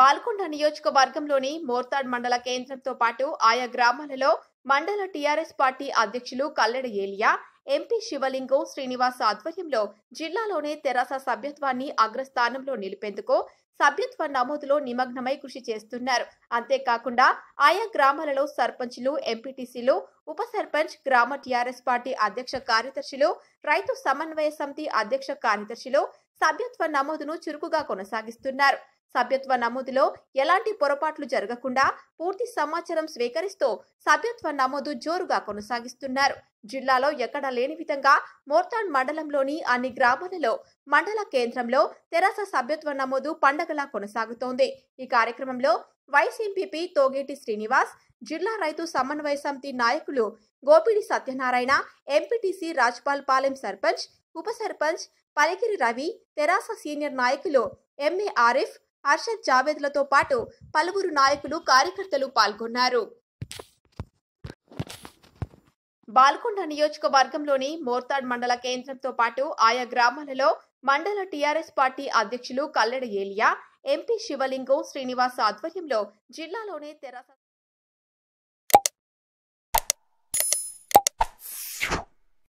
బాల్కొండ నియోజకవర్గంలోని మోర్తాడ్ మండల కేంద్రంతో పాటు ఆయా గ్రామాలలో మండల టీఆర్ఎస్ పార్టీ అధ్యక్షులు కల్లెడ ఏలియా ఎంపీ శివలింగు శ్రీనివాస్ ఆధ్వర్యంలో జిల్లాలోనే తెరాస సభ్యత్వాన్ని అగ్రస్థానంలో నిలిపేందుకు సభ్యత్వ నమోదులో నిమగ్నమై కృషి చేస్తున్నారు అంతేకాకుండా ఆయా గ్రామాలలో సర్పంచ్లు ఎంపీటీసీలు ఉప సర్పంచ్ గ్రామ టీఆర్ఎస్ పార్టీ అధ్యక్ష కార్యదర్శులు రైతు సమన్వయ సమితి అధ్యక్ష కార్యదర్శులు సభ్యత్వ నమోదును చురుకుగా కొనసాగిస్తున్నారు సభ్యత్వ నమోదులో ఎలాంటి పొరపాట్లు జరగకుండా పూర్తి సమాచారం స్వీకరిస్తూ సభ్యత్వ నమోదు జోరుగా కొనసాగిస్తున్నారు జిల్లాలో ఎక్కడా లేని విధంగా మోర్తాన్ మండలంలోని అన్ని గ్రామాలలో మండల కేంద్రంలో తెరాస సభ్యత్వ నమోదు పండగలా కొనసాగుతోంది ఈ కార్యక్రమంలో వైసీపీపీ తోగేటి శ్రీనివాస్ జిల్లా రైతు సమన్వయ సమితి నాయకులు గోపిడి సత్యనారాయణ ఎంపీటీసీ రాజ్పాల్ పాలెం సర్పంచ్ ఉప సర్పంచ్ పలికిరి రవి తెరాస సీనియర్ నాయకులు ఎంఏ ఆరిఫ్ హర్షద్ జావేద్లతో పాటు పలువురు నాయకులు కార్యకర్తలు కార్యకర్తలు పాల్గొన్నారు బాల్కొండ నియోజకవర్గంలోని మోర్తాడ్ మండల కేంద్రంతో పాటు ఆయా గ్రామాలలో మండల టీఆర్ఎస్ పార్టీ అధ్యక్షులు కల్లెడ ఏలియా ఎంపీ శివలింగం శ్రీనివాస్ ఆధ్వర్యంలో జిల్లాలోని తెరాస